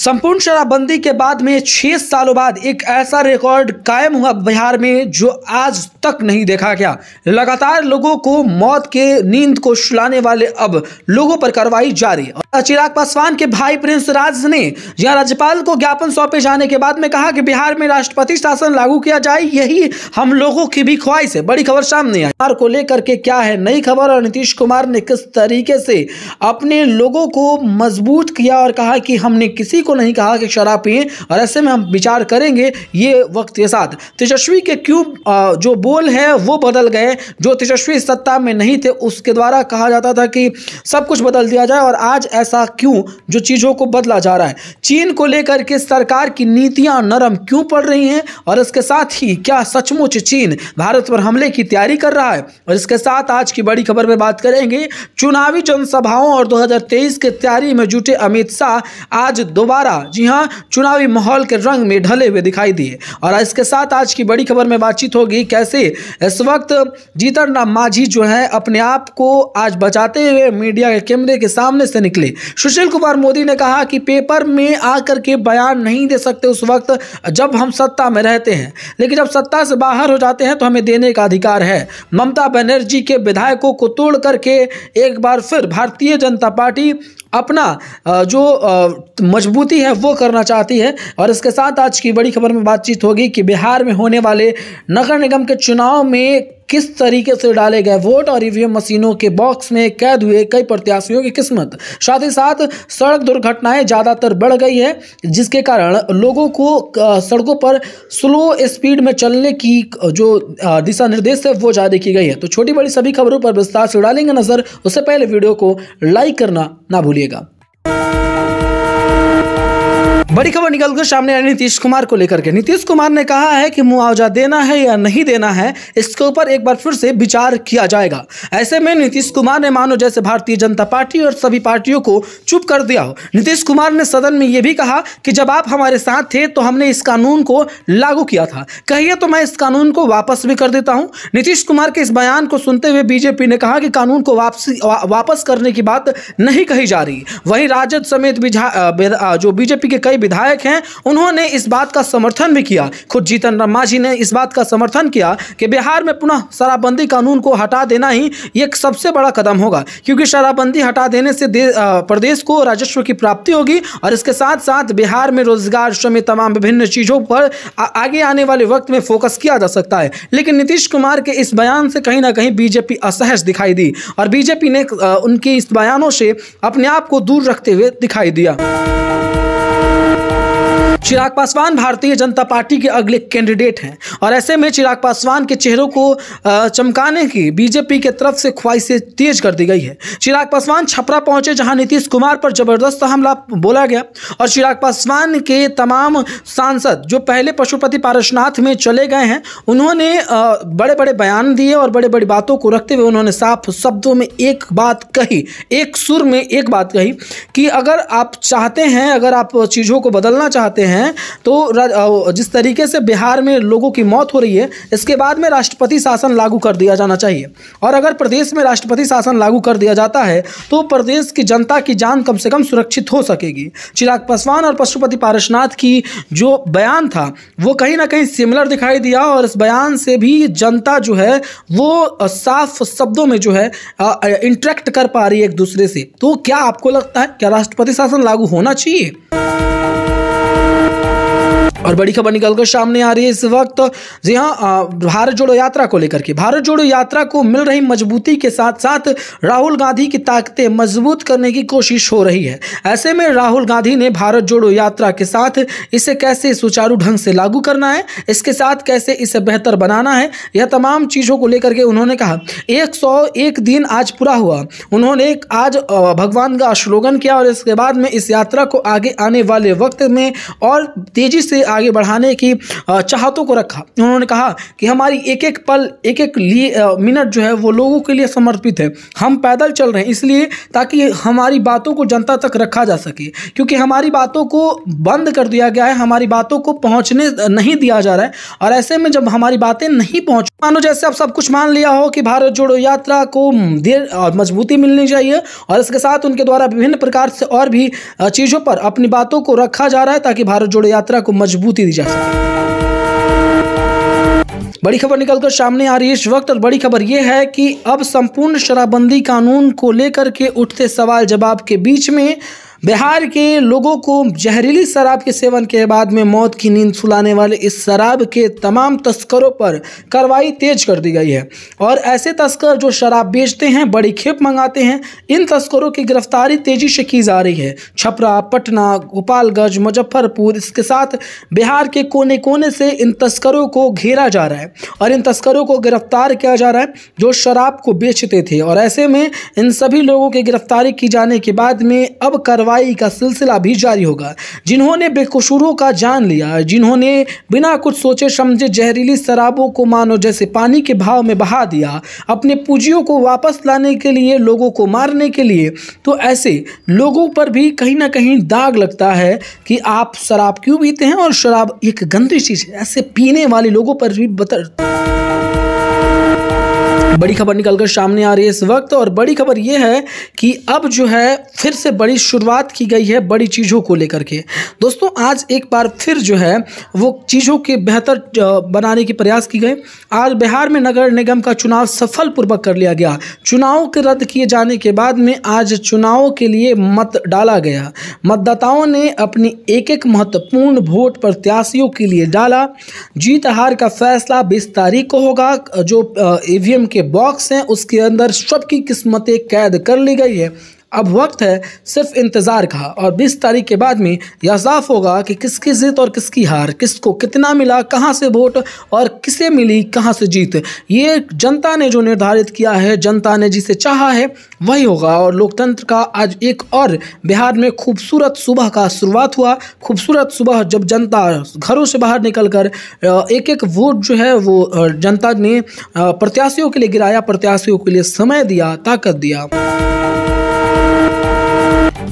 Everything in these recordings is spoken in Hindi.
संपूर्ण शराबबंदी के बाद में छह सालों बाद एक ऐसा रिकॉर्ड कायम हुआ बिहार में जो आज तक नहीं देखा गया लगातार लोगों को मौत के नींद को सुलाने वाले अब लोगों पर कार्रवाई जारी चिराग पासवान के भाई प्रिंस राज ने यहाँ राज्यपाल को ज्ञापन सौंपे जाने के बाद में कहा कि बिहार में राष्ट्रपति शासन लागू किया जाए यही हम लोगों की भी ख्वाहिश है बड़ी खबर सामने आई को लेकर के क्या है नई खबर और नीतीश कुमार ने किस तरीके से अपने लोगों को मजबूत किया और कहा कि हमने किसी को नहीं कहा कि शराब पिए और ऐसे में हम विचार करेंगे ये वक्त के साथ तेजस्वी के क्यों जो बोल है वो बदल गए जो तेजस्वी सत्ता में नहीं थे उसके द्वारा कहा जाता था कि सब कुछ बदल दिया जाए और आज ऐसा क्यों जो चीज़ों को बदला जा रहा है चीन को लेकर के सरकार की नीतियाँ नरम क्यों पड़ रही हैं और इसके साथ ही क्या सचमुच चीन भारत पर हमले की तैयारी कर रहा है और इसके साथ आज की बड़ी खबर में बात करेंगे चुनावी जनसभाओं और 2023 की तैयारी में जुटे अमित शाह आज दोबारा दोबारा जी हाँ चुनावी माहौल के रंग में ढले हुए दिखाई दिए और इसके साथ आज की बड़ी खबर में बातचीत होगी कैसे इस वक्त जीतन राम मांझी जो है अपने आप को आज बचाते हुए मीडिया के कैमरे के सामने से निकले सुशील कुमार मोदी ने कहा कि पेपर में आकर के बयान नहीं दे सकते उस वक्त जब हम सत्ता में रहते हैं लेकिन जब सत्ता से बाहर हो जाते हैं तो हमें देने का अधिकार है ममता बनर्जी के विधायकों को तोड़ करके एक बार फिर भारतीय जनता पार्टी अपना जो मजबूती है वो करना चाहती है और इसके साथ आज की बड़ी खबर में बातचीत होगी कि बिहार में होने वाले नगर निगम के चुनाव में किस तरीके से डाले गए वोट और ईवीएम मशीनों के बॉक्स में कैद हुए कई प्रत्याशियों की किस्मत साथ ही साथ सड़क दुर्घटनाएं ज़्यादातर बढ़ गई है जिसके कारण लोगों को सड़कों पर स्लो स्पीड में चलने की जो दिशा निर्देश है वो जारी की गई है तो छोटी बड़ी सभी खबरों पर विस्तार से डालेंगे नज़र उससे पहले वीडियो को लाइक करना ना भूलिएगा बड़ी खबर निकल कर सामने आई नीतीश कुमार को लेकर के नीतीश कुमार ने कहा है कि मुआवजा देना है या नहीं देना है इसके ऊपर एक बार फिर से विचार किया जाएगा ऐसे में नीतीश कुमार ने मानो जैसे भारतीय जनता पार्टी और सभी पार्टियों को चुप कर दिया हो नीतीश कुमार ने सदन में यह भी कहा कि जब आप हमारे साथ थे तो हमने इस कानून को लागू किया था कहिए तो मैं इस कानून को वापस भी कर देता हूँ नीतीश कुमार के इस बयान को सुनते हुए बीजेपी ने कहा कि कानून को वापसी वापस करने की बात नहीं कही जा रही वहीं राजद समेत जो बीजेपी के कई विधायक हैं उन्होंने इस बात का समर्थन भी किया खुद जीतन राम मांझी ने इस बात का समर्थन किया कि बिहार में पुनः शराबबंदी कानून को हटा देना ही एक सबसे बड़ा कदम होगा क्योंकि शराबबंदी हटा देने से दे, आ, प्रदेश को राजस्व की प्राप्ति होगी और इसके साथ साथ बिहार में रोजगार समेत तमाम विभिन्न चीज़ों पर आ, आगे आने वाले वक्त में फोकस किया जा सकता है लेकिन नीतीश कुमार के इस बयान से कहीं ना कहीं बीजेपी असहज दिखाई दी और बीजेपी ने उनके इस बयानों से अपने आप को दूर रखते हुए दिखाई दिया चिराग पासवान भारतीय जनता पार्टी के अगले कैंडिडेट हैं और ऐसे में चिराग पासवान के चेहरों को चमकाने की बीजेपी के तरफ से ख्वाहिशें तेज कर दी गई है चिराग पासवान छपरा पहुंचे जहां नीतीश कुमार पर जबरदस्त हमला बोला गया और चिराग पासवान के तमाम सांसद जो पहले पशुपति पारसनाथ में चले गए हैं उन्होंने बड़े बड़े बयान दिए और बड़े बड़ी बातों को रखते हुए उन्होंने साफ शब्दों में एक बात कही एक सुर में एक बात कही कि अगर आप चाहते हैं अगर आप चीज़ों को बदलना चाहते हैं हैं तो जिस तरीके से बिहार में लोगों की मौत हो रही है इसके बाद में राष्ट्रपति शासन लागू कर दिया जाना चाहिए और अगर प्रदेश में राष्ट्रपति शासन लागू कर दिया जाता है तो प्रदेश की जनता की जान कम से कम सुरक्षित हो सकेगी चिराग पासवान और पशुपति पारसनाथ की जो बयान था वो कहीं ना कहीं सिमिलर दिखाई दिया और इस बयान से भी जनता जो है वो साफ शब्दों में जो है इंट्रैक्ट कर पा रही है एक दूसरे से तो क्या आपको लगता है क्या राष्ट्रपति शासन लागू होना चाहिए और बड़ी खबर निकलकर सामने आ रही है इस वक्त जी हाँ भारत जोड़ो यात्रा को लेकर के भारत जोड़ो यात्रा को मिल रही मजबूती के साथ साथ राहुल गांधी की ताकतें मजबूत करने की कोशिश हो रही है ऐसे में राहुल गांधी ने भारत जोड़ो यात्रा के साथ इसे कैसे सुचारू ढंग से लागू करना है इसके साथ कैसे इसे बेहतर बनाना है यह तमाम चीज़ों को लेकर के उन्होंने कहा एक सौ एक दिन आज पूरा हुआ उन्होंने आज भगवान का श्लोगन किया और इसके बाद में इस यात्रा को आगे आने वाले वक्त में और तेज़ी से आगे बढ़ाने की चाहतों को रखा उन्होंने कहा कि हमारी एक एक पल एक एक मिनट जो है वो लोगों के लिए समर्पित है हम पैदल चल रहे हैं इसलिए ताकि हमारी बातों को जनता तक रखा जा सके क्योंकि हमारी बातों को बंद कर दिया गया है हमारी बातों को पहुंचने नहीं दिया जा रहा है और ऐसे में जब हमारी बातें नहीं पहुंच मानो जैसे आप सब कुछ मान लिया हो कि भारत जोड़ो यात्रा को देर और मजबूती मिलनी चाहिए और इसके साथ उनके द्वारा विभिन्न प्रकार से और भी चीज़ों पर अपनी बातों को रखा जा रहा है ताकि भारत जोड़ो यात्रा को मजबूत मजबूती दी जा सके बड़ी खबर निकलकर सामने आ रही है इस वक्त और बड़ी खबर यह है कि अब संपूर्ण शराबबंदी कानून को लेकर के उठते सवाल जवाब के बीच में बिहार के लोगों को जहरीली शराब के सेवन के बाद में मौत की नींद सुलाने वाले इस शराब के तमाम तस्करों पर कार्रवाई तेज कर दी गई है और ऐसे तस्कर जो शराब बेचते हैं बड़ी खेप मंगाते हैं इन तस्करों की गिरफ्तारी तेजी से की जा रही है छपरा पटना गोपालगंज मुजफ्फरपुर इसके साथ बिहार के कोने कोने से इन तस्करों को घेरा जा रहा है और इन तस्करों को गिरफ्तार किया जा रहा है जो शराब को बेचते थे और ऐसे में इन सभी लोगों की गिरफ्तारी की जाने के बाद में अब कर कार्रवाई का सिलसिला भी जारी होगा जिन्होंने बेकसूरों का जान लिया जिन्होंने बिना कुछ सोचे समझे जहरीली शराबों को मानो जैसे पानी के भाव में बहा दिया अपने पूंजियों को वापस लाने के लिए लोगों को मारने के लिए तो ऐसे लोगों पर भी कहीं ना कहीं दाग लगता है कि आप शराब क्यों पीते हैं और शराब एक गंदी चीज़ है ऐसे पीने वाले लोगों पर भी बतर बड़ी खबर निकलकर सामने आ रही है इस वक्त और बड़ी खबर यह है कि अब जो है फिर से बड़ी शुरुआत की गई है बड़ी चीज़ों को लेकर के दोस्तों आज एक बार फिर जो है वो चीज़ों के बेहतर बनाने के प्रयास की गए आज बिहार में नगर निगम का चुनाव सफलपूर्वक कर लिया गया चुनाव के रद्द किए जाने के बाद में आज चुनाव के लिए मत डाला गया मतदाताओं ने अपनी एक एक महत्वपूर्ण वोट प्रत्याशियों के लिए डाला जीत हार का फैसला बीस तारीख को होगा जो ई के बॉक्स हैं उसके अंदर सबकी किस्मतें कैद कर ली गई है अब वक्त है सिर्फ इंतज़ार का और 20 तारीख के बाद में यह साफ होगा कि किसकी जीत और किसकी हार किसको कितना मिला कहाँ से वोट और किसे मिली कहाँ से जीत ये जनता ने जो निर्धारित किया है जनता ने जिसे चाहा है वही होगा और लोकतंत्र का आज एक और बिहार में खूबसूरत सुबह का शुरुआत हुआ खूबसूरत सुबह जब जनता घरों से बाहर निकल कर एक एक वोट जो है वो जनता ने प्रत्याशियों के लिए गिराया प्रत्याशियों के लिए समय दिया ताकत दिया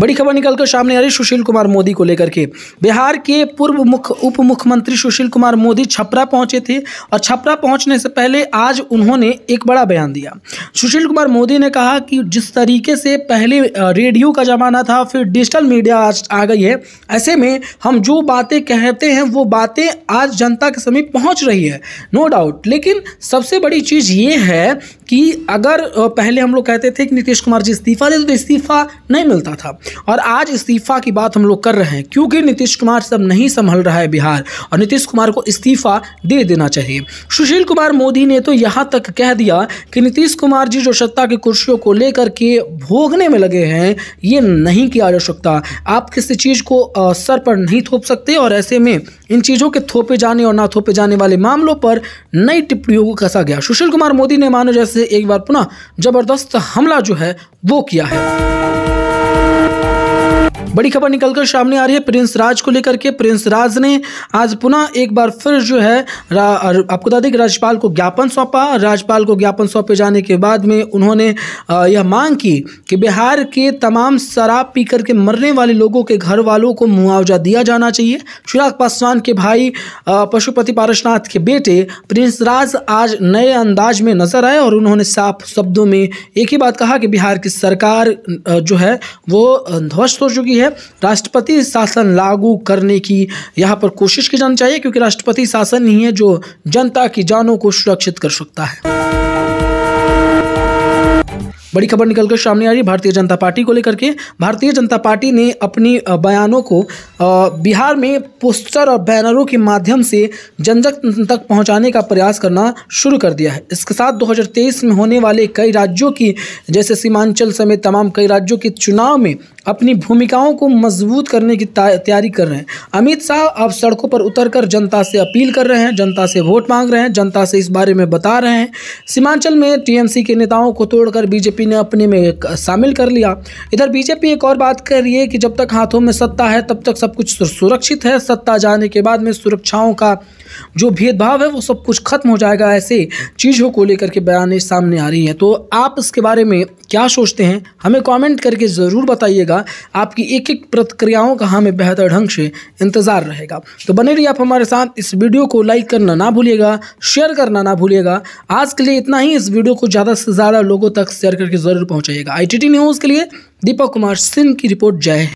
बड़ी खबर निकलकर सामने आ रही सुशील कुमार मोदी को लेकर के बिहार के पूर्व मुख्य उप मुख्यमंत्री सुशील कुमार मोदी छपरा पहुंचे थे और छपरा पहुंचने से पहले आज उन्होंने एक बड़ा बयान दिया सुशील कुमार मोदी ने कहा कि जिस तरीके से पहले रेडियो का ज़माना था फिर डिजिटल मीडिया आज आ गई है ऐसे में हम जो बातें कहते हैं वो बातें आज जनता के समीप पहुँच रही है नो डाउट लेकिन सबसे बड़ी चीज़ ये है कि अगर पहले हम लोग कहते थे कि नीतीश कुमार जी इस्तीफा दे तो इस्तीफा नहीं मिलता था और आज इस्तीफा की बात हम लोग कर रहे हैं क्योंकि नीतीश कुमार सब नहीं संभल रहा है बिहार और नीतीश कुमार को इस्तीफा दे देना चाहिए सुशील कुमार मोदी ने तो यहाँ तक कह दिया कि नीतीश कुमार जी जो सत्ता की कुर्सियों को लेकर के भोगने में लगे हैं ये नहीं किया जा सकता आप किसी चीज़ को सर पर नहीं थोप सकते और ऐसे में इन चीज़ों के थोपे जाने और ना थोपे जाने वाले मामलों पर नई टिप्पणियों को कसा गया सुशील कुमार मोदी ने मानो जैसे एक बार पुनः जबरदस्त हमला जो है वो किया है Thank you. बड़ी खबर निकलकर सामने आ रही है प्रिंस राज को लेकर के प्रिंस राज ने आज पुनः एक बार फिर जो है आपको बता दें कि राज्यपाल को ज्ञापन सौंपा राज्यपाल को ज्ञापन सौंपे जाने के बाद में उन्होंने यह मांग की कि बिहार के तमाम शराब पी करके मरने वाले लोगों के घर वालों को मुआवजा दिया जाना चाहिए चिराग पासवान के भाई पशुपति पारसनाथ के बेटे प्रिंस राज आज नए अंदाज में नजर आए और उन्होंने साफ शब्दों में एक ही बात कहा कि बिहार की सरकार जो है वो ध्वस्त हो चुकी है है राष्ट्रपति शासन लागू करने की यहाँ पर कोशिश की जानी चाहिए क्योंकि राष्ट्रपति शासन ही है जो जनता की जानों को सुरक्षित कर सकता है बड़ी खबर निकलकर सामने आ रही है भारतीय जनता पार्टी को लेकर के भारतीय जनता पार्टी ने अपनी बयानों को बिहार में पोस्टर और बैनरों के माध्यम से जन जन तक पहुंचाने का प्रयास करना शुरू कर दिया है इसके साथ 2023 में होने वाले कई राज्यों की जैसे सीमांचल समेत तमाम कई राज्यों के चुनाव में अपनी भूमिकाओं को मजबूत करने की तैयारी कर रहे हैं अमित शाह अब सड़कों पर उतरकर जनता से अपील कर रहे हैं जनता से वोट मांग रहे हैं जनता से इस बारे में बता रहे हैं सीमांचल में टीएमसी के नेताओं को तोड़कर बीजेपी ने अपने में शामिल कर लिया इधर बीजेपी एक और बात कर रही है कि जब तक हाथों में सत्ता है तब तक सब कुछ सुरक्षित है सत्ता जाने के बाद में सुरक्षाओं का जो भेदभाव है वो सब कुछ खत्म हो जाएगा ऐसे चीज़ों को लेकर के बयान सामने आ रही हैं तो आप इसके बारे में क्या सोचते हैं हमें कॉमेंट करके ज़रूर बताइएगा रहेगा आपकी एक एक प्रतिक्रियाओं का हमें बेहतर ढंग से इंतज़ार रहेगा तो बने रहिए आप हमारे साथ इस वीडियो को लाइक करना ना भूलिएगा शेयर करना ना भूलिएगा आज के लिए इतना ही इस वीडियो को ज़्यादा से ज़्यादा लोगों तक शेयर करके ज़रूर पहुँचाइएगा आई न्यूज़ के लिए दीपक कुमार सिंह की रिपोर्ट जय